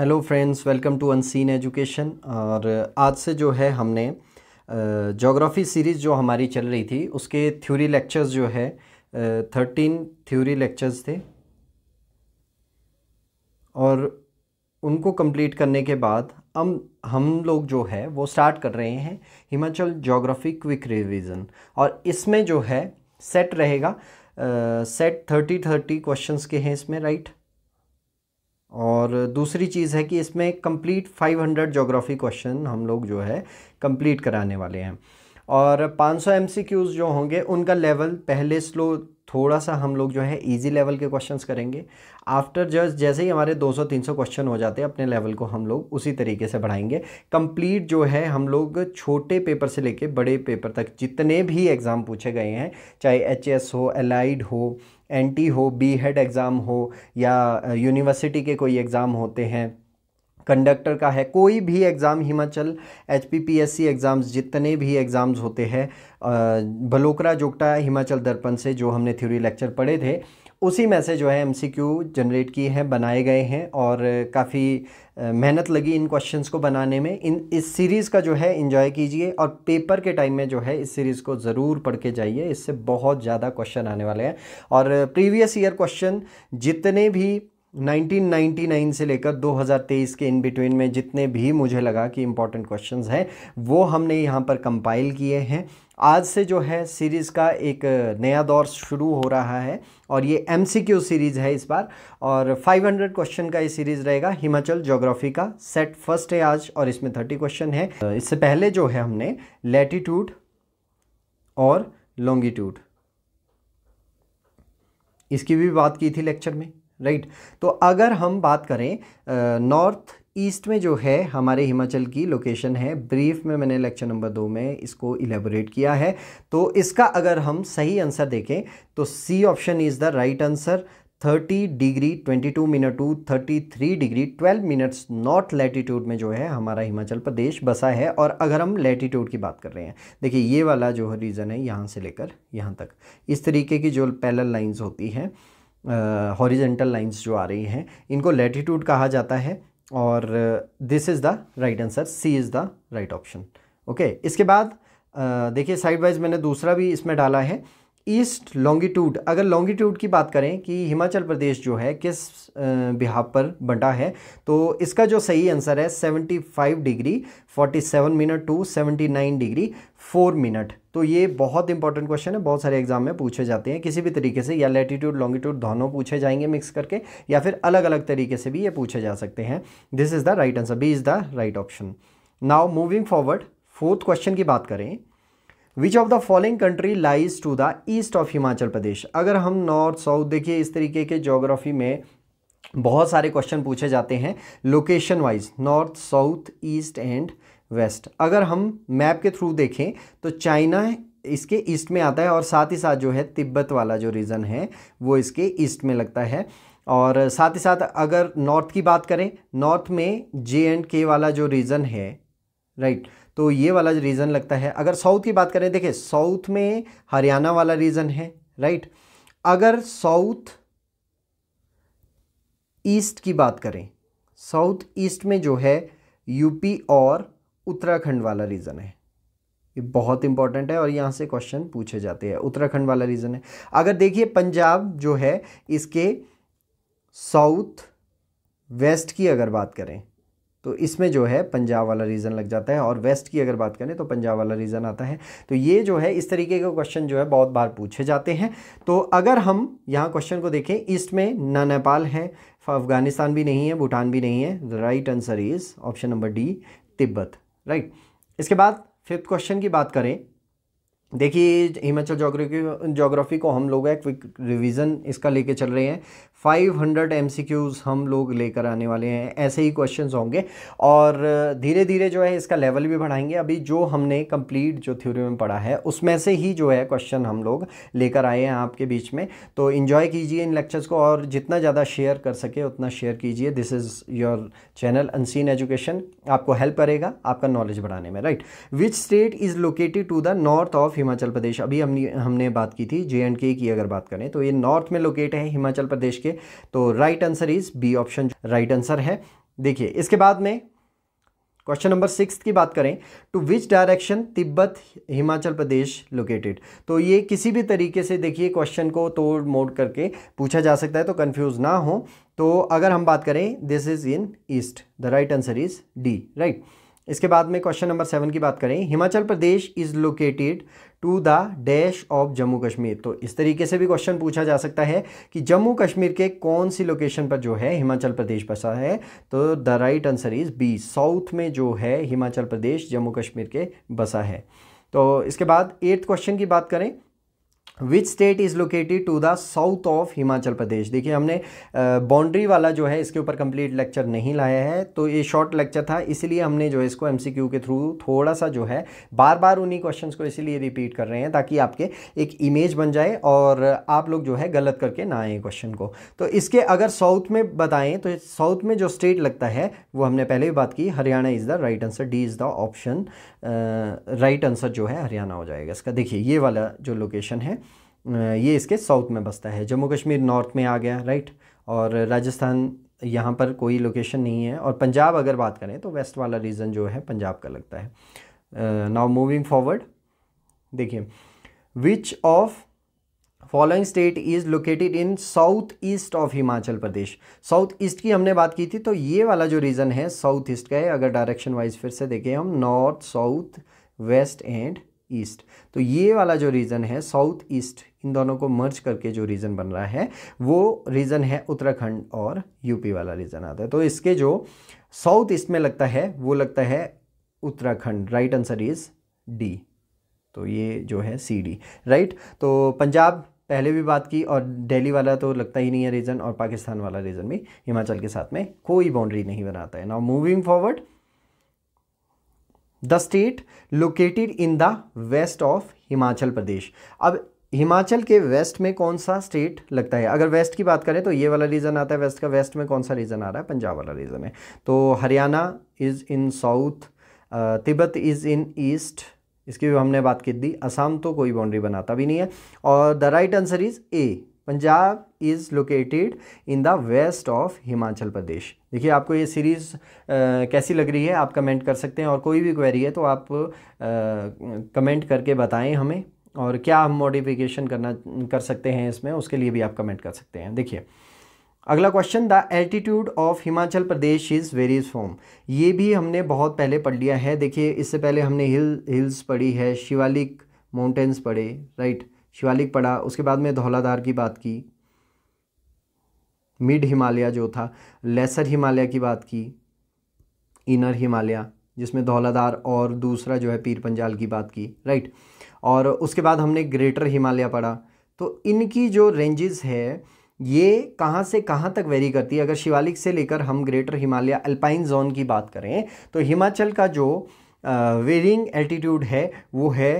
Hello friends welcome to unseen education और uh, आज से जो है हमने जोग्राफ़ी uh, सीरीज़ जो हमारी चल रही थी उसके थ्योरी लेक्चर्स जो है थर्टीन थ्योरी लेक्चर्स थे और उनको कंप्लीट करने के बाद हम हम लोग जो है वो स्टार्ट कर रहे हैं हिमाचल जोग्राफ़ी क्विक रिवीजन और इसमें जो है सेट रहेगा सेट थर्टी थर्टी क्वेश्चंस के हैं इसमें राइट right? और दूसरी चीज़ है कि इसमें कंप्लीट 500 ज्योग्राफी क्वेश्चन हम लोग जो है कंप्लीट कराने वाले हैं और 500 सौ जो होंगे उनका लेवल पहले स्लो थोड़ा सा हम लोग जो है इजी लेवल के क्वेश्चंस करेंगे आफ्टर जस्ट जैसे ही हमारे 200-300 क्वेश्चन हो जाते हैं अपने लेवल को हम लोग उसी तरीके से बढ़ाएंगे कंप्लीट जो है हम लोग छोटे पेपर से लेके बड़े पेपर तक जितने भी एग्ज़ाम पूछे गए हैं चाहे एच हो एलाइड हो एन हो बी एग्ज़ाम हो या यूनिवर्सिटी के कोई एग्ज़ाम होते हैं कंडक्टर का है कोई भी exam Himachal H P P S C exams जितने भी एग्ज़ाम्स होते हैं बलोकरा जोगटा हिमाचल दर्पण से जो हमने थ्योरी लेक्चर पढ़े थे उसी में से जो है एम सी क्यू जनरेट किए हैं बनाए गए हैं और काफ़ी मेहनत लगी इन क्वेश्चंस को बनाने में इन इस सीरीज़ का जो है इन्जॉय कीजिए और पेपर के टाइम में जो है इस सीरीज़ को ज़रूर पढ़ के जाइए इससे बहुत ज़्यादा क्वेश्चन आने वाले हैं और प्रीवियस ईयर क्वेश्चन जितने भी 1999 से लेकर 2023 के इन बिटवीन में जितने भी मुझे लगा कि इम्पॉर्टेंट क्वेश्चंस हैं वो हमने यहाँ पर कंपाइल किए हैं आज से जो है सीरीज़ का एक नया दौर शुरू हो रहा है और ये एम सीरीज़ है इस बार और 500 क्वेश्चन का ये सीरीज़ रहेगा हिमाचल जोग्राफी का सेट फर्स्ट है आज और इसमें 30 क्वेश्चन है इससे पहले जो है हमने लेटीट्यूड और लॉन्गिट्यूड इसकी भी बात की थी लेक्चर में राइट तो अगर हम बात करें नॉर्थ ईस्ट में जो है हमारे हिमाचल की लोकेशन है ब्रीफ में मैंने लेक्चर नंबर दो में इसको इलेबोरेट किया है तो इसका अगर हम सही आंसर देखें तो C option is the right answer 30 degree 22 minute to 33 degree 12 minutes north latitude में जो है हमारा हिमाचल प्रदेश बसा है और अगर हम लैटिट्यूड की बात कर रहे हैं देखिए ये वाला जो रीज़न है यहाँ से लेकर यहाँ तक इस तरीके की जो पैरल लाइंस होती हैं हॉरिजेंटल लाइंस जो आ रही हैं इनको लेटीट्यूड कहा जाता है और this is the right answer C is the right option okay इसके बाद देखिए साइड वाइज मैंने दूसरा भी इसमें डाला है ईस्ट लॉन्गिट्यूड अगर लॉन्गिट्यूड की बात करें कि हिमाचल प्रदेश जो है किस बिहार पर बंटा है तो इसका जो सही आंसर है 75 degree 47 minute to 79 degree 4 minute तो ये बहुत इंपॉर्टेंट क्वेश्चन है बहुत सारे एग्जाम में पूछे जाते हैं किसी भी तरीके से या लेटिट्यूड लॉन्गिट्यूड दोनों पूछे जाएंगे मिक्स करके या फिर अलग अलग तरीके से भी ये पूछे जा सकते हैं this is the right answer B is the right option now moving forward fourth question की बात करें which of the following country lies to the east of Himachal Pradesh अगर हम नॉर्थ साउथ देखिए इस तरीके के जोग्राफी में बहुत सारे क्वेश्चन पूछे जाते हैं location wise north south east and west अगर हम मैप के थ्रू देखें तो चाइना इसके ईस्ट में आता है और साथ ही साथ जो है तिब्बत वाला जो रीज़न है वो इसके ईस्ट में लगता है और साथ ही साथ अगर नॉर्थ की बात करें नॉर्थ में जे एंड के वाला जो रीज़न है राइट right, तो ये वाला रीज़न लगता है अगर साउथ की बात करें देखिए साउथ में हरियाणा वाला रीज़न है राइट अगर साउथ ईस्ट की बात करें साउथ ईस्ट में जो है यूपी और उत्तराखंड वाला रीज़न है ये बहुत इंपॉर्टेंट है और यहाँ से क्वेश्चन पूछे जाते हैं उत्तराखंड वाला रीज़न है अगर देखिए पंजाब जो है इसके साउथ वेस्ट की अगर बात करें तो इसमें जो है पंजाब वाला रीज़न लग जाता है और वेस्ट की अगर बात करें तो पंजाब वाला रीज़न आता है तो ये जो है इस तरीके के क्वेश्चन जो है बहुत बार पूछे जाते हैं तो अगर हम यहाँ क्वेश्चन को देखें ईस्ट में ना नेपाल है अफ़गानिस्तान भी नहीं है भूटान भी नहीं है right answer is option number D Tibet right इसके बाद फिफ्थ क्वेश्चन की बात करें देखिए हिमाचल जोग्राफी जोग्राफी को हम लोग एक क्विक रिवीजन इसका लेके चल रहे हैं 500 क्यूज़ हम लोग लेकर आने वाले हैं ऐसे ही क्वेश्चंस होंगे और धीरे धीरे जो है इसका लेवल भी बढ़ाएंगे अभी जो हमने कंप्लीट जो थ्योरी में पढ़ा है उसमें से ही जो है क्वेश्चन हम लोग लेकर आए हैं आपके बीच में तो इन्जॉय कीजिए इन लेक्चर्स को और जितना ज़्यादा शेयर कर सके उतना शेयर कीजिए this is your channel unseen education आपको हेल्प करेगा आपका नॉलेज बढ़ाने में right which state is located to the north of Himachal Pradesh अभी हमने हमने बात की थी जे एंड के की अगर बात करें तो ये नॉर्थ में लोकेट है हिमाचल प्रदेश के देखिए तो right answer is B option right answer है देखिए इसके बाद में क्वेश्चन नंबर सिक्स की बात करें to which direction Tibet Himachal Pradesh located तो ये किसी भी तरीके से देखिए क्वेश्चन को तोड़ मोड़ करके पूछा जा सकता है तो कंफ्यूज ना हो तो अगर हम बात करें this is in east the right answer is D right इसके बाद में क्वेश्चन नंबर सेवन की बात करें Himachal Pradesh is located to the dash of Jammu Kashmir तो इस तरीके से भी क्वेश्चन पूछा जा सकता है कि जम्मू कश्मीर के कौन सी लोकेशन पर जो है हिमाचल प्रदेश बसा है तो the right answer is B south में जो है हिमाचल प्रदेश जम्मू कश्मीर के बसा है तो इसके बाद एट्थ क्वेश्चन की बात करें which state is located to the south of Himachal Pradesh देखिए हमने बाउंड्री वाला जो है इसके ऊपर कंप्लीट लेक्चर नहीं लाया है तो ये शॉर्ट लेक्चर था इसलिए हमने जो है इसको क्यू के थ्रू थोड़ा सा जो है बार बार उन्हीं क्वेश्चंस को इसीलिए रिपीट कर रहे हैं ताकि आपके एक इमेज बन जाए और आप लोग जो है गलत करके ना आए क्वेश्चन को तो इसके अगर साउथ में बताएं तो साउथ में जो स्टेट लगता है वो हमने पहले भी बात की Haryana is the right answer D is the option right answer जो है हरियाणा हो जाएगा इसका देखिए ये वाला जो लोकेशन है ये इसके साउथ में बसता है जम्मू कश्मीर नॉर्थ में आ गया राइट और राजस्थान यहाँ पर कोई लोकेशन नहीं है और पंजाब अगर बात करें तो वेस्ट वाला रीज़न जो है पंजाब का लगता है नाउ मूविंग फॉरवर्ड देखिए which of following state is located in south east of Himachal Pradesh south east की हमने बात की थी तो ये वाला जो रीज़न है साउथ ईस्ट का है अगर डायरेक्शन वाइज फिर से देखें हम north south west and east तो ये वाला जो रीजन है साउथ ईस्ट इन दोनों को मर्ज करके जो रीजन बन रहा है वो रीजन है उत्तराखंड और यूपी वाला रीजन आता है तो इसके जो साउथ ईस्ट में लगता है वो लगता है Uttarakhand right answer is D तो ये जो है सी डी राइट तो पंजाब पहले भी बात की और दिल्ली वाला तो लगता ही नहीं है रीजन और पाकिस्तान वाला रीजन भी हिमाचल के साथ में कोई बाउंड्री नहीं बनाता है now moving forward the state located in the west of Himachal Pradesh अब हिमाचल के वेस्ट में कौन सा स्टेट लगता है अगर वेस्ट की बात करें तो ये वाला रीजन आता है वेस्ट का वेस्ट में कौन सा रीजन आ रहा है पंजाब वाला रीजन है तो Haryana is in south Tibet is in east इसकी भी हमने बात की दी असम तो कोई बाउंड्री बनाता भी नहीं है और the right answer is A Punjab is located in the west of Himachal Pradesh देखिए आपको ये सीरीज़ कैसी लग रही है आप कमेंट कर सकते हैं और कोई भी क्वेरी है तो आप कमेंट करके बताएं हमें और क्या हम मॉडिफिकेशन करना कर सकते हैं इसमें उसके लिए भी आप कमेंट कर सकते हैं देखिए अगला question the altitude of Himachal Pradesh is varies from ये भी हमने बहुत पहले पढ़ लिया है देखिए इससे पहले हमने हिल हिल्स पढ़ी है शिवालिक माउंटेन्स पढ़े राइट right? शिवालिक पड़ा उसके बाद में धौलाधार की बात की मिड हिमालय जो था लेसर हिमालय की बात की इनर हिमालय जिसमें धौलाधार और दूसरा जो है पीर पंजाल की बात की राइट और उसके बाद हमने ग्रेटर हिमालय पढ़ा तो इनकी जो रेंजेस है ये कहाँ से कहाँ तक वेरी करती है अगर शिवालिक से लेकर हम ग्रेटर हिमालय अल्पाइन जोन की बात करें तो हिमाचल का जो वेरिंग एल्टीट्यूड है वो है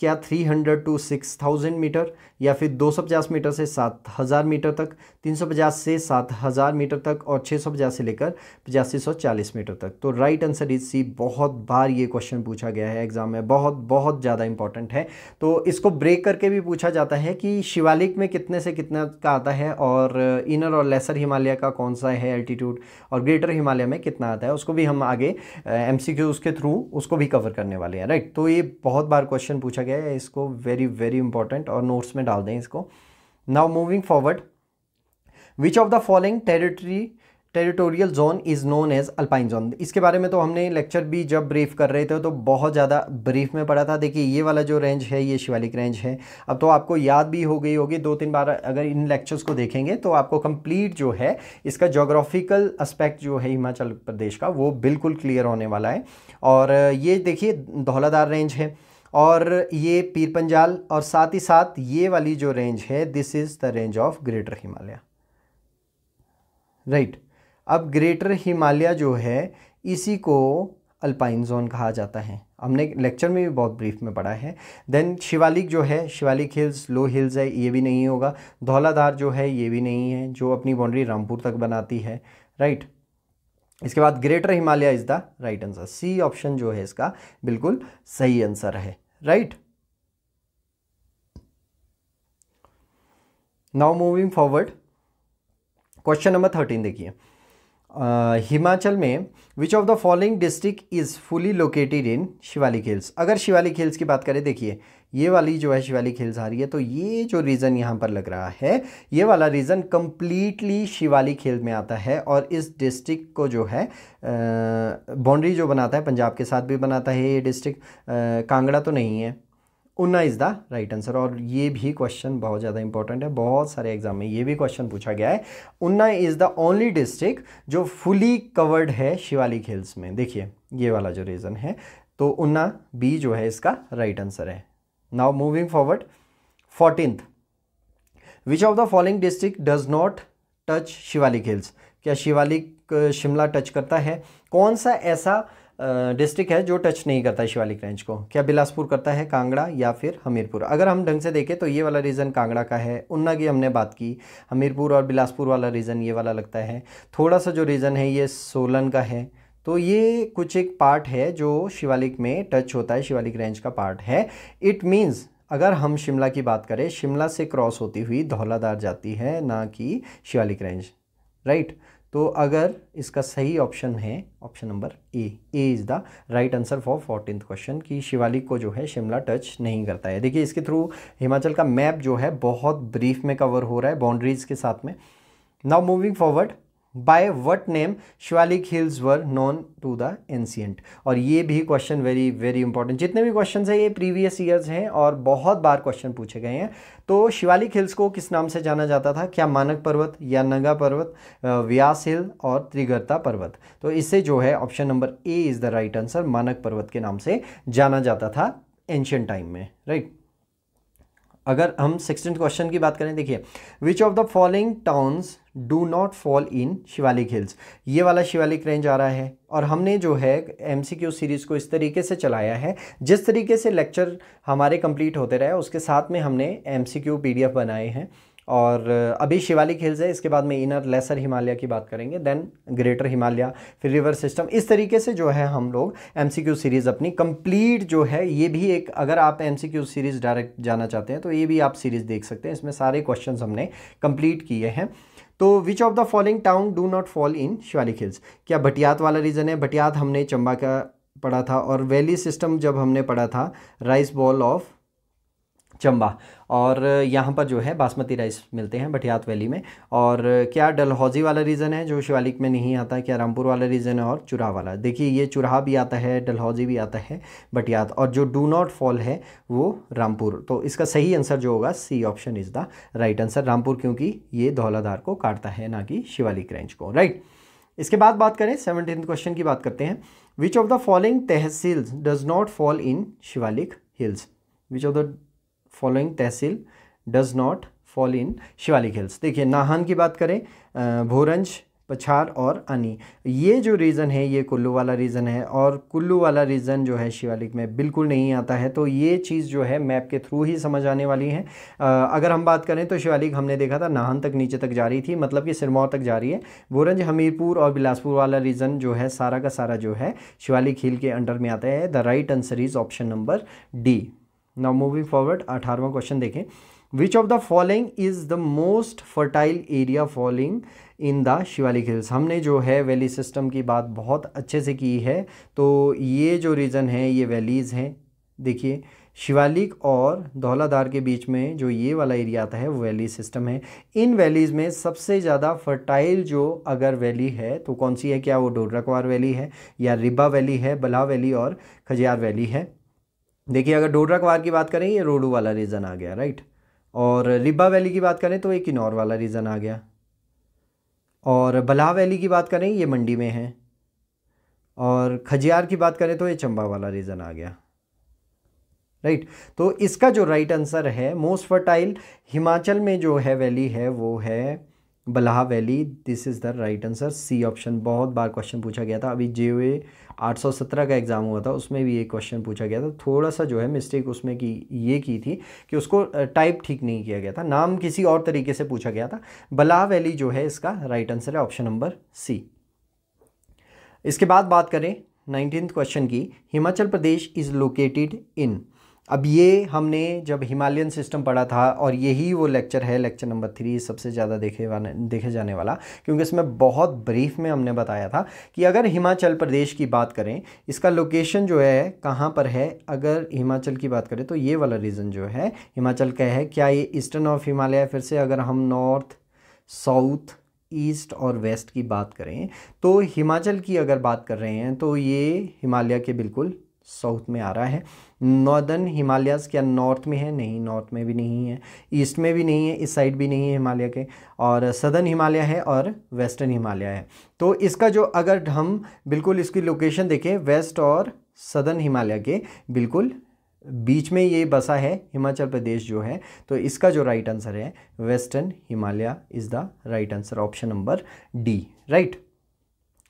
क्या 300 टू सिक्स मीटर या फिर 250 मीटर से 7000 मीटर तक 350 से 7000 मीटर तक और 650 से लेकर पचासी सौ चालीस मीटर तक तो राइट आंसर इज सी बहुत बार ये क्वेश्चन पूछा गया है एग्जाम में बहुत बहुत ज़्यादा इंपॉर्टेंट है तो इसको ब्रेक करके भी पूछा जाता है कि शिवालिक में कितने से कितना का आता है और इनर और लेसर हिमालय का कौन सा है एल्टीट्यूड और ग्रेटर हिमालय में कितना आता है उसको भी हम आगे एम के थ्रू उसको भी कवर करने वाले हैं राइट तो ये बहुत बार क्वेश्चन पूछा गया गया है इसको वेरी वेरी इंपॉर्टेंट और नोट्स में डाल दें इसको now moving forward which of the following territory territorial zone is known as alpine zone इसके बारे में तो हमने लेक्चर भी जब ब्रीफ कर रहे थे तो बहुत ज़्यादा ब्रीफ में पढ़ा था देखिए ये वाला जो रेंज है ये शिवालिक रेंज है अब तो आपको याद भी हो गई होगी दो तीन बार अगर इन लेक्चर्स को देखेंगे तो आपको कंप्लीट जो है इसका जोग्राफिकल एस्पेक्ट जो है हिमाचल प्रदेश का वो बिल्कुल क्लियर होने वाला है और ये देखिए धौलाधार रेंज है और ये पीर पंजाल और साथ ही साथ ये वाली जो रेंज है this is the range of greater Himalaya right अब ग्रेटर हिमालय जो है इसी को अल्पाइन जोन कहा जाता है हमने लेक्चर में भी बहुत ब्रीफ में पढ़ा है देन शिवालिक जो है शिवालिक हिल्स लो हिल्स है ये भी नहीं होगा धौलाधार जो है ये भी नहीं है जो अपनी बाउंड्री रामपुर तक बनाती है राइट right? इसके बाद greater Himalaya is the right answer C option जो है इसका बिल्कुल सही आंसर है right now moving forward question number thirteen देखिए हिमाचल में which of the following district is fully located in Shivalik hills अगर शिवालिक हिल्स की बात करें देखिए ये वाली जो है शिवाली खिल्स आ रही है तो ये जो रीज़न यहाँ पर लग रहा है ये वाला रीज़न कम्प्लीटली शिवाली खेल में आता है और इस डिस्ट्रिक्ट को जो है बाउंड्री जो बनाता है पंजाब के साथ भी बनाता है ये डिस्ट्रिक्ट कांगड़ा तो नहीं है Una is the right answer और ये भी क्वेश्चन बहुत ज़्यादा इंपॉर्टेंट है बहुत सारे एग्जाम में ये भी क्वेश्चन पूछा गया है Una is the only district जो फुली कवर्ड है शिवाली खेल्स में देखिए ये वाला जो रीज़न है तो उन्ना बी जो है इसका राइट आंसर है now moving forward 14th which of the following district does not touch Shivalik hills क्या शिवालिक शिमला टच करता है कौन सा ऐसा डिस्ट्रिक्ट uh, है जो टच नहीं करता है शिवालिक रेंज को क्या बिलासपुर करता है कांगड़ा या फिर हमीरपुर अगर हम ढंग से देखें तो ये वाला रीज़न कांगड़ा का है उन्ना की हमने बात की हमीरपुर और बिलासपुर वाला रीज़न ये वाला लगता है थोड़ा सा जो रीज़न है ये सोलन का है तो ये कुछ एक पार्ट है जो शिवालिक में टच होता है शिवालिक रेंज का पार्ट है इट मीन्स अगर हम शिमला की बात करें शिमला से क्रॉस होती हुई धौलाधार जाती है ना कि शिवालिक रेंज राइट तो अगर इसका सही ऑप्शन है option number A A is the right answer for fourteen question कि शिवालिक को जो है शिमला टच नहीं करता है देखिए इसके थ्रू हिमाचल का मैप जो है बहुत ब्रीफ में कवर हो रहा है बाउंड्रीज़ के साथ में now moving forward by what name Shivalik hills were known to the ancient और ये भी क्वेश्चन वेरी वेरी इंपॉर्टेंट जितने भी क्वेश्चन हैं ये प्रीवियस ईयर्स हैं और बहुत बार क्वेश्चन पूछे गए हैं तो शिवालिक हिल्स को किस नाम से जाना जाता था क्या मानक पर्वत या नंगा पर्वत व्यास हिल और त्रिगर्ता पर्वत तो इससे जो है option number A is the right answer Manak पर्वत के नाम से जाना जाता था एंशियंट टाइम में राइट right? अगर हम सिक्सटीन क्वेश्चन की बात करें देखिए which of the following towns do not fall in Shivalik hills ये वाला शिवालिक रेंज आ रहा है और हमने जो है एम सीरीज़ को इस तरीके से चलाया है जिस तरीके से लेक्चर हमारे कंप्लीट होते रहे उसके साथ में हमने एम सी बनाए हैं और अभी शिवालिक हिल्स है इसके बाद में इनर लेसर हिमालय की बात करेंगे देन ग्रेटर हिमालय फिर रिवर सिस्टम इस तरीके से जो है हम लोग एम सीरीज़ अपनी कंप्लीट जो है ये भी एक अगर आप एम सीरीज़ डायरेक्ट जाना चाहते हैं तो ये भी आप सीरीज़ देख सकते हैं इसमें सारे क्वेश्चन हमने कंप्लीट किए हैं तो which of the following town do not fall in Shivalik hills क्या भटियात वाला रीज़न है भटियात हमने चंबा का पढ़ा था और वैली सिस्टम जब हमने पढ़ा था राइस बॉल ऑफ चंबा और यहाँ पर जो है बासमती राइस मिलते हैं बटियात वैली में और क्या डलहौजी वाला रीज़न है जो शिवालिक में नहीं आता क्या रामपुर वाला रीज़न है और चुराह वाला देखिए ये चुराह भी आता है डलहौजी भी आता है बटियात और जो डू नॉट फॉल है वो रामपुर तो इसका सही आंसर जो होगा C option is the right answer Rampur क्योंकि ये धौलाधार को काटता है ना कि शिवालिक रेंज को राइट इसके बाद बात करें सेवनटीन क्वेश्चन की बात करते हैं which of the following tehsil does not fall in Shivalik hills which of the following tehsil does not fall in Shivalik hills देखिए नाहन की बात करें भोरंज पछार और अनी ये जो रीज़न है ये कुल्लू वाला रीज़न है और कुल्लू वाला रीज़न जो है शिवालिक में बिल्कुल नहीं आता है तो ये चीज़ जो है मैप के थ्रू ही समझ आने वाली है आ, अगर हम बात करें तो शिवालिक हमने देखा था नाहन तक नीचे तक जा रही थी मतलब कि सिरमौर तक जा रही है भोरंज हमीरपुर और बिलासपुर वाला रीज़न जो है सारा का सारा जो है शिवालिक हिल के अंडर में आता है the right answer is option number D now moving forward अठारवा क्वेश्चन देखें which of the following is the most fertile area following in the Shivalik hills हमने जो है वैली सिस्टम की बात बहुत अच्छे से की है तो ये जो रीज़न है ये वैलीज़ हैं देखिए शिवालिक और धौलाधार के बीच में जो ये वाला एरिया आता है वो वैली सिस्टम है इन वैलीज़ में सबसे ज़्यादा फर्टाइल जो अगर वैली है तो कौन सी है क्या वो डोडराकवार वैली है या रिबा वैली है बला वैली और खजियार वैली है देखिए अगर डोडरा क्वार की बात करें ये रोडू वाला रीज़न आ गया राइट और रिब्बा वैली की बात करें तो ये किन्नौर वाला रीज़न आ गया और बलाह वैली की बात करें ये मंडी में है और खजियार की बात करें तो ये चंबा वाला रीज़न आ गया राइट तो इसका जो राइट आंसर है मोस्ट फर्टाइल हिमाचल में जो है वैली है वो है Balah valley this is the right answer C option बहुत बार क्वेश्चन पूछा गया था अभी जे 817 का एग्ज़ाम हुआ था उसमें भी ये क्वेश्चन पूछा गया था थोड़ा सा जो है मिस्टेक उसमें की ये की थी कि उसको टाइप ठीक नहीं किया गया था नाम किसी और तरीके से पूछा गया था बला वैली जो है इसका राइट आंसर है ऑप्शन नंबर सी इसके बाद बात करें नाइनटीन क्वेश्चन की Himachal Pradesh is located in अब ये हमने जब हिमालयन सिस्टम पढ़ा था और यही वो लेक्चर है लेक्चर नंबर थ्री सबसे ज़्यादा देखे वाने देखे जाने वाला क्योंकि इसमें बहुत ब्रीफ में हमने बताया था कि अगर हिमाचल प्रदेश की बात करें इसका लोकेशन जो है कहाँ पर है अगर हिमाचल की बात करें तो ये वाला रीज़न जो है हिमाचल का है क्या ये ईस्टर्न ऑफ हिमालय फिर से अगर हम नॉर्थ साउथ ईस्ट और वेस्ट की बात करें तो हिमाचल की अगर बात कर रहे हैं तो ये हिमालय के बिल्कुल साउथ में आ रहा है नॉर्दर्न हिमालयस क्या नॉर्थ में है नहीं नॉर्थ में भी नहीं है ईस्ट में भी नहीं है इस साइड भी नहीं है हिमालय के और सदर्न हिमालय है और वेस्टर्न हिमालय है तो इसका जो अगर हम बिल्कुल इसकी लोकेशन देखें वेस्ट और सदर्न हिमालय के बिल्कुल बीच में ये बसा है हिमाचल प्रदेश जो है तो इसका जो राइट आंसर है western Himalaya is the right answer option number D right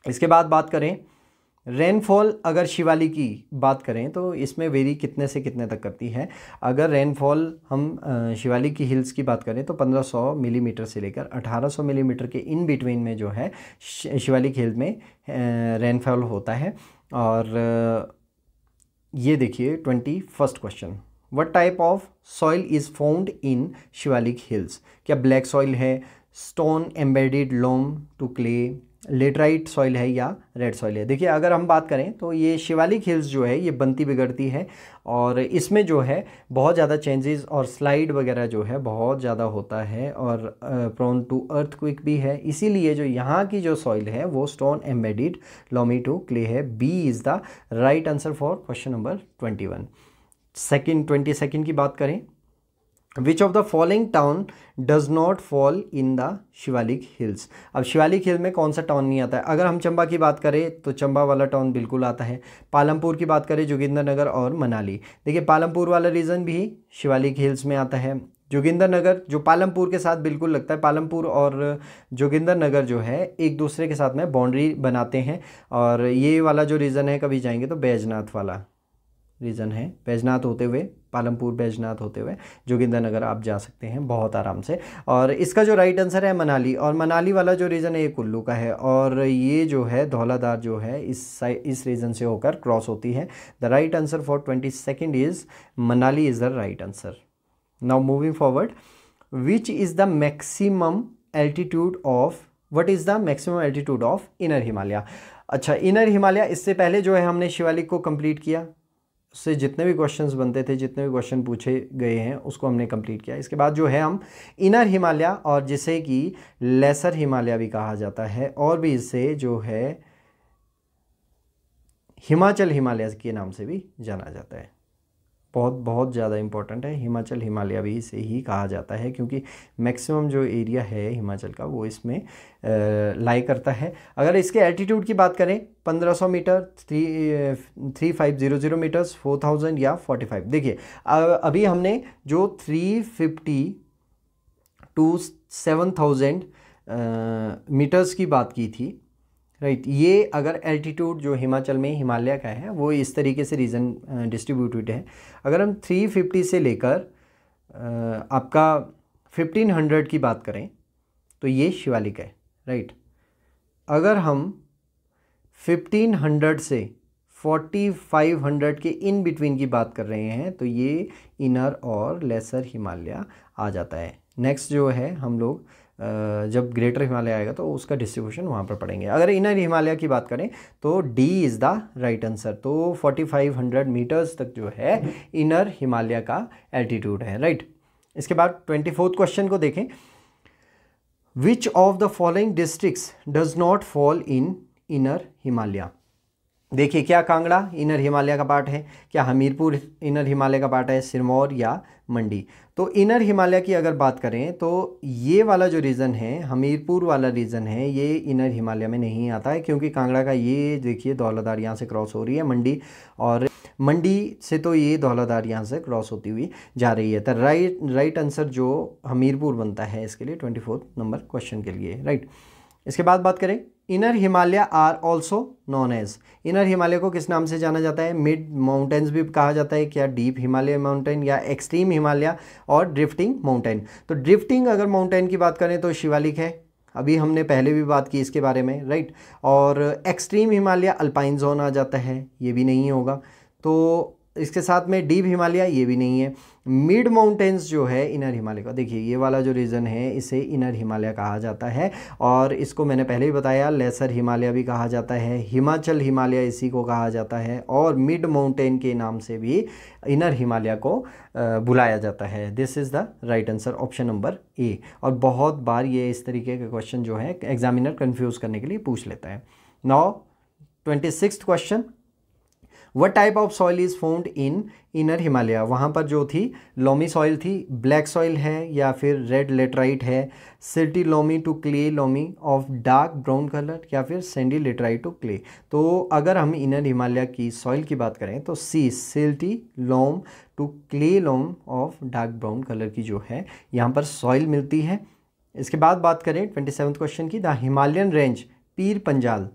इसके बाद बात करें रेनफॉल अगर शिवालिक की बात करें तो इसमें वेरी कितने से कितने तक करती है अगर रेनफॉल हम शिवाली की हिल्स की बात करें तो 1500 मिलीमीटर mm से लेकर 1800 मिलीमीटर mm के इन बिटवीन में जो है शिवालिक हिल में रेनफॉल होता है और ये देखिए twenty first question what type of soil is found in Shivalik hills क्या ब्लैक सॉइल है stone embedded loam to clay laterite soil है या रेड सॉइल है देखिए अगर हम बात करें तो ये शिवालिक हिल्स जो है ये बनती बिगड़ती है और इसमें जो है बहुत ज़्यादा चेंजेस और स्लाइड वगैरह जो है बहुत ज़्यादा होता है और प्रोन टू अर्थ क्विक भी है इसीलिए जो यहाँ की जो सॉइल है वो स्टोन एम्बेडिड टू क्ले है B is the right answer for question number twenty one second twenty second की बात करें which of the following town does not fall in the Shivalik hills अब शिवालिक हिल में कौन सा टाउन नहीं आता है अगर हम चंबा की बात करें तो चंबा वाला टाउन बिल्कुल आता है पालमपुर की बात करें जोगिंदर नगर और मनाली देखिए पालमपुर वाला रीजन भी शिवालिक हिल्स में आता है जोगिंदर नगर जो पालमपुर के साथ बिल्कुल लगता है पालमपुर और जोगिंदर नगर जो है एक दूसरे के साथ में बाउंड्री बनाते हैं और ये वाला जो रीज़न है कभी जाएंगे तो बैजनाथ वाला रीज़न है बैजनाथ होते हुए पालमपुर बैजनाथ होते हुए जोगिंदर नगर आप जा सकते हैं बहुत आराम से और इसका जो राइट आंसर है मनाली और मनाली वाला जो रीज़न है ये कुल्लू का है और ये जो है धौलाधार जो है इस इस रीज़न से होकर क्रॉस होती है the right answer for twenty second is Manali is the right answer now moving forward which is the maximum altitude of what is the maximum altitude of inner Himalaya अच्छा इनर हिमालय इससे पहले जो है हमने शिवालिक को कंप्लीट किया से जितने भी क्वेश्चंस बनते थे जितने भी क्वेश्चन पूछे गए हैं उसको हमने कंप्लीट किया इसके बाद जो है हम इनर हिमालय और जिसे कि लेसर हिमालय भी कहा जाता है और भी इसे जो है हिमाचल हिमालय के नाम से भी जाना जाता है बहुत बहुत ज़्यादा इंपॉर्टेंट है हिमाचल हिमालय भी इसे ही कहा जाता है क्योंकि मैक्सिमम जो एरिया है हिमाचल का वो इसमें लाई करता है अगर इसके एटीट्यूड की बात करें 1500 meter three three five zero zero meters four thousand या फोर्टी फाइव देखिए अभी हमने जो three fifty two seven thousand meters की बात की थी राइट ये अगर एल्टीट्यूड जो हिमाचल में हिमालय का है वो इस तरीके से रीजन डिस्ट्रीब्यूटेड है अगर हम 350 से लेकर आपका 1500 की बात करें तो ये शिवालिक है राइट अगर हम 1500 से 4500 के इन बिटवीन की बात कर रहे हैं तो ये इनर और लेसर हिमालय आ जाता है नेक्स्ट जो है हम लोग जब ग्रेटर हिमालय आएगा तो उसका डिस्ट्रीब्यूशन वहाँ पर पड़ेंगे अगर इनर हिमालय की बात करें तो D is the right answer तो 4500 मीटर्स तक जो है इनर हिमालय का एल्टीट्यूड है राइट इसके बाद ट्वेंटी फोर्थ क्वेश्चन को देखें which of the following districts does not fall in inner Himalaya देखिए क्या कांगड़ा इनर हिमालय का पार्ट है क्या हमीरपुर इनर हिमालय का पार्ट है सिरमौर या मंडी तो इनर हिमालय की अगर बात करें तो ये वाला जो रीज़न है हमीरपुर वाला रीज़न है ये इनर हिमालय में नहीं आता है क्योंकि कांगड़ा का ये देखिए दौलादार यहाँ से क्रॉस हो रही है मंडी और मंडी से तो ये दौलादार यहाँ से क्रॉस होती हुई जा रही है तो राइट राइट आंसर जो हमीरपुर बनता है इसके लिए ट्वेंटी नंबर क्वेश्चन के लिए राइट इसके बाद बात करें inner Himalaya are also known as inner Himalaya को किस नाम से जाना जाता है मिड माउंटेन्स भी कहा जाता है क्या डीप हिमालय माउंटेन या एक्सट्रीम हिमालय और ड्रिफ्टिंग माउंटेन तो ड्रिफ्टिंग अगर माउंटेन की बात करें तो शिवालिक है अभी हमने पहले भी बात की इसके बारे में राइट और एक्सट्रीम हिमालय अल्पाइन जोन आ जाता है ये भी नहीं होगा तो इसके साथ में डीप हिमालय ये भी नहीं है मिड माउंटेन्स जो है इनर हिमालय का देखिए ये वाला जो रीजन है इसे इनर हिमालय कहा जाता है और इसको मैंने पहले ही बताया लेसर हिमालय भी कहा जाता है हिमाचल हिमालय इसी को कहा जाता है और मिड माउंटेन के नाम से भी इनर हिमालय को बुलाया जाता है this is the right answer option number A और बहुत बार ये इस तरीके के क्वेश्चन जो है एग्जामिनर कन्फ्यूज़ करने के लिए पूछ लेता है नौ twenty question what type of soil is found in inner Himalaya वहाँ पर जो थी लोमी सॉइल थी ब्लैक सॉइल है या फिर रेड लेटराइट है silty loamy to clay loamy of dark brown colour या फिर सेंडी लेटराइट टू क्ले तो अगर हम इनर हिमालय की सॉइल की बात करें तो C silty loam to clay loam of dark brown colour की जो है यहाँ पर सॉइल मिलती है इसके बाद बात करें ट्वेंटी क्वेश्चन की the Himalayan range Pir Panjal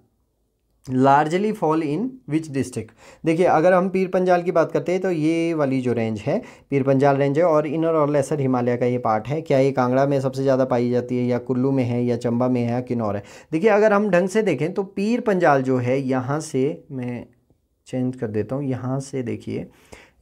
largely fall in which district देखिए अगर हम पीर पंजाल की बात करते हैं तो ये वाली जो रेंज है पीर पंजाल रेंज है और इनर और लेसर हिमालय का ये पार्ट है क्या ये कांगड़ा में सबसे ज़्यादा पाई जाती है या कुल्लू में है या चंबा में है या किन्नौर है देखिए अगर हम ढंग से देखें तो पीर पंजाल जो है यहाँ से मैं चेंज कर देता हूँ यहाँ से देखिए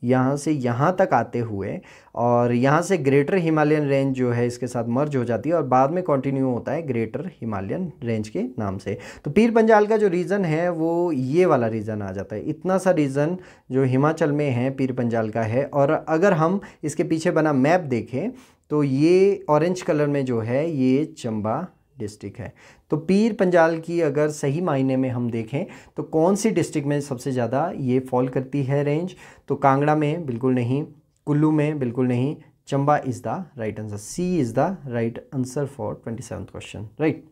यहाँ से यहाँ तक आते हुए और यहाँ से ग्रेटर हिमालयन रेंज जो है इसके साथ मर्ज हो जाती है और बाद में कंटिन्यू होता है ग्रेटर हिमालयन रेंज के नाम से तो पीर पंजाल का जो रीज़न है वो ये वाला रीज़न आ जाता है इतना सा रीज़न जो हिमाचल में है पीर पंजाल का है और अगर हम इसके पीछे बना मैप देखें तो ये ऑरेंज कलर में जो है ये चंबा डिस्ट्रिक्ट है तो पीर पंजाल की अगर सही मायने में हम देखें तो कौन सी डिस्ट्रिक्ट में सबसे ज़्यादा ये फॉल करती है रेंज तो कांगड़ा में बिल्कुल नहीं कुल्लू में बिल्कुल नहीं Chamba is the right answer C is the right answer for twenty seven question right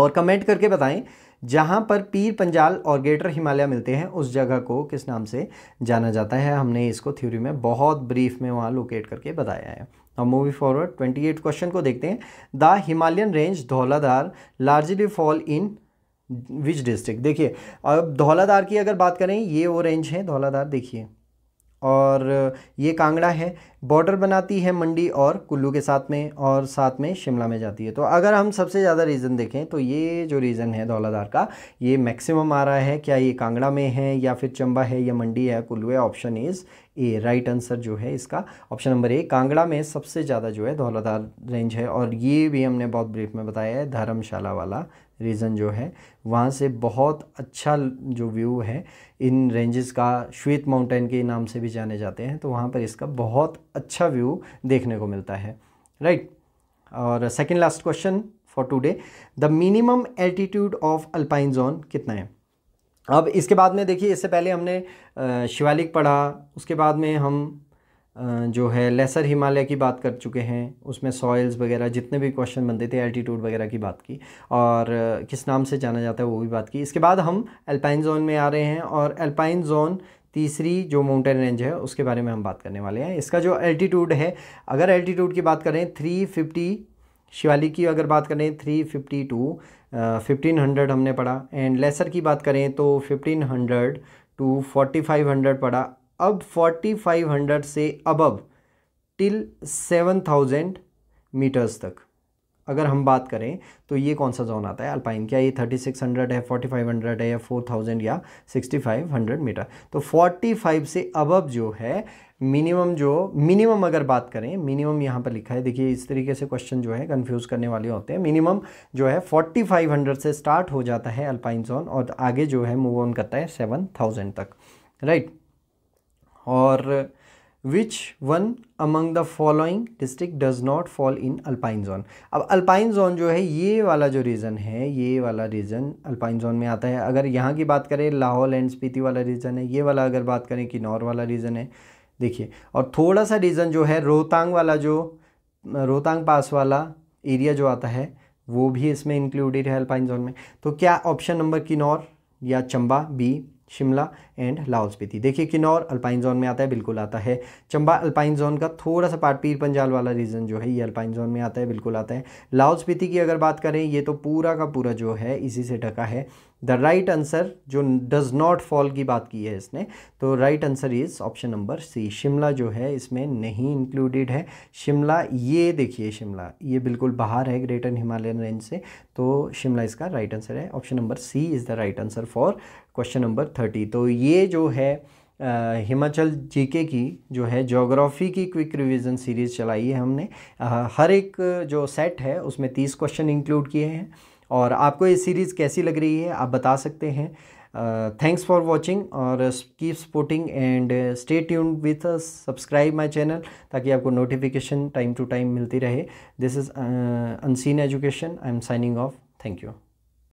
और कमेंट करके बताएं जहाँ पर पीर पंजाल और ग्रेटर हिमालय मिलते हैं उस जगह को किस नाम से जाना जाता है हमने इसको थ्योरी में बहुत ब्रीफ में वहाँ लोकेट करके बताया है अब moving forward twenty eight question को देखते हैं the Himalayan range Dhauladhar largely fall in which district देखिए अब धौलाधार की अगर बात करें ये वो रेंज है धौलाधार देखिए और ये कांगड़ा है बॉर्डर बनाती है मंडी और कुल्लू के साथ में और साथ में शिमला में जाती है तो अगर हम सबसे ज़्यादा रीज़न देखें तो ये जो रीज़न है धौलाधार का ये मैक्सिमम आ रहा है क्या ये कांगड़ा में है या फिर चंबा है या मंडी है कुल्लू है option is A right answer जो है इसका ऑप्शन नंबर ए कांगड़ा में सबसे ज़्यादा जो है धौलाधार रेंज है और ये भी हमने बहुत ब्रीफ में बताया है धर्मशाला वाला रीज़न जो है वहाँ से बहुत अच्छा जो व्यू है इन रेंजेस का श्वेत माउंटेन के नाम से भी जाने जाते हैं तो वहाँ पर इसका बहुत अच्छा व्यू देखने को मिलता है राइट right? और second last question for today the minimum altitude of alpine zone कितना है अब इसके बाद में देखिए इससे पहले हमने शिवालिक पढ़ा उसके बाद में हम जो है लेसर हिमालय की बात कर चुके हैं उसमें सॉयल्स वगैरह जितने भी क्वेश्चन बनते थे एल्टीट्यूड वगैरह की बात की और किस नाम से जाना जाता है वो भी बात की इसके बाद हम अल्पाइन जोन में आ रहे हैं और अल्पाइन जोन तीसरी जो माउंटेन रेंज है उसके बारे में हम बात करने वाले हैं इसका जो एल्टीट्यूड है अगर एल्टीट्यूड की बात करें थ्री फिफ्टी शिवालिक की अगर बात करें three fifty to fifteen hundred हमने पढ़ा एंड लेसर की बात करें तो fifteen hundred to forty five hundred पढ़ा अब फोर्टी फाइव हंड्रेड से above till seven thousand meters तक अगर हम बात करें तो ये कौन सा जोन आता है अल्पाइन क्या ये थर्टी सिक्स हंड्रेड है फोर्टी फाइव हंड्रेड है या फोर थाउजेंड या सिक्सटी फाइव हंड्रेड मीटर तो फोर्टी फाइव से अबब जो है मिनिमम जो मिनिमम अगर बात करें मिनिमम यहाँ पर लिखा है देखिए इस तरीके से क्वेश्चन जो है कंफ्यूज करने वाले होते हैं मिनिमम जो है 4500 से स्टार्ट हो जाता है अल्पाइन जोन और आगे जो है मूव ऑन करता है 7000 तक राइट और which one among the following district does not fall in alpine zone अब अल्पाइन जोन जो है ये वाला जो रीज़न है ये वाला रीज़न अल्पाइन जोन में आता है अगर यहाँ की बात करें लाहौल एंड स्पीति वाला रीज़न है ये वाला अगर बात करें किन्नौर वाला रीज़न है देखिए और थोड़ा सा रीज़न जो है रोहतांग वाला जो रोहतांग पास वाला एरिया जो आता है वो भी इसमें इंक्लूडेड है अल्पाइन जोन में तो क्या ऑप्शन नंबर किन्नौर या चंबा बी शिमला एंड लाहौल स्पीति देखिए किन्नौर अल्पाइन जोन में आता है बिल्कुल आता है चंबा अल्पाइन जोन का थोड़ा सा पार्ट पीर पंजाल वाला रीजन जो है ये अल्पाइन जोन में आता है बिल्कुल आता है लाहौल स्पीति की अगर बात करें ये तो पूरा का पूरा जो है इसी से ढका है द राइट आंसर जो डज नॉट फॉल की बात की है इसने तो right answer is option number C Shimla जो है इसमें नहीं इंक्लूडेड है शिमला ये देखिए शिमला ये बिल्कुल बाहर है ग्रेटर हिमालयन रेंज से तो शिमला इसका राइट आंसर है option number C is the right answer for question number thirty तो ये ये जो है हिमाचल जीके की जो है जोग्राफ़ी की क्विक रिवीजन सीरीज़ चलाई है हमने हर एक जो सेट है उसमें तीस क्वेश्चन इंक्लूड किए हैं और आपको ये सीरीज़ कैसी लग रही है आप बता सकते हैं थैंक्स फॉर वॉचिंग और keep supporting and stay tune with subscribe my channel ताकि आपको नोटिफिकेशन टाइम टू टाइम मिलती रहे this is unseen education I am signing off thank you